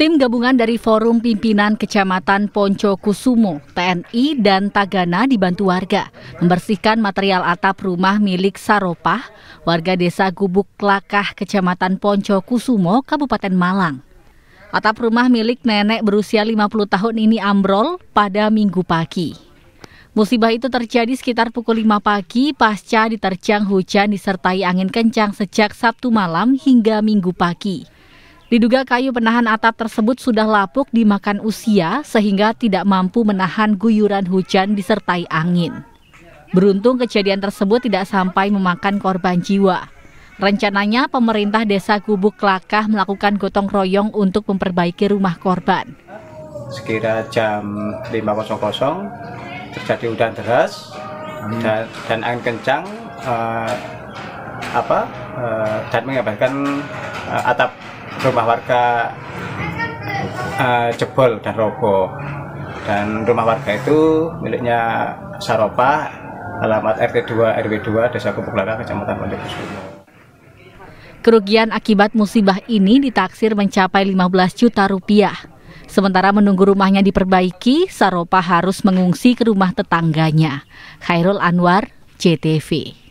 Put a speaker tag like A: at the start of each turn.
A: Tim gabungan dari Forum Pimpinan Kecamatan Ponco Kusumo, TNI, dan Tagana dibantu warga membersihkan material atap rumah milik Saropah, warga desa Gubuk Lakah, Kecamatan Ponco Kusumo, Kabupaten Malang. Atap rumah milik nenek berusia 50 tahun ini ambrol pada minggu pagi. Musibah itu terjadi sekitar pukul 5 pagi pasca diterjang hujan disertai angin kencang sejak Sabtu malam hingga Minggu pagi. Diduga kayu penahan atap tersebut sudah lapuk dimakan usia sehingga tidak mampu menahan guyuran hujan disertai angin. Beruntung kejadian tersebut tidak sampai memakan korban jiwa. Rencananya pemerintah desa Gubuk Kelakah melakukan gotong royong untuk memperbaiki rumah korban.
B: Sekira jam 5.00 terjadi hujan deras hmm. dan, dan angin kencang uh, apa uh, dan mengakibatkan uh, eh, atap rumah warga uh, jebol dan roboh dan rumah warga itu miliknya Saropa alamat RT 2 RW 2 Desa Kepulaka Kecamatan Mojokerto.
A: Kerugian akibat musibah ini ditaksir mencapai 15 juta rupiah. Sementara menunggu rumahnya diperbaiki, Saropa harus mengungsi ke rumah tetangganya. Khairul Anwar, CTV.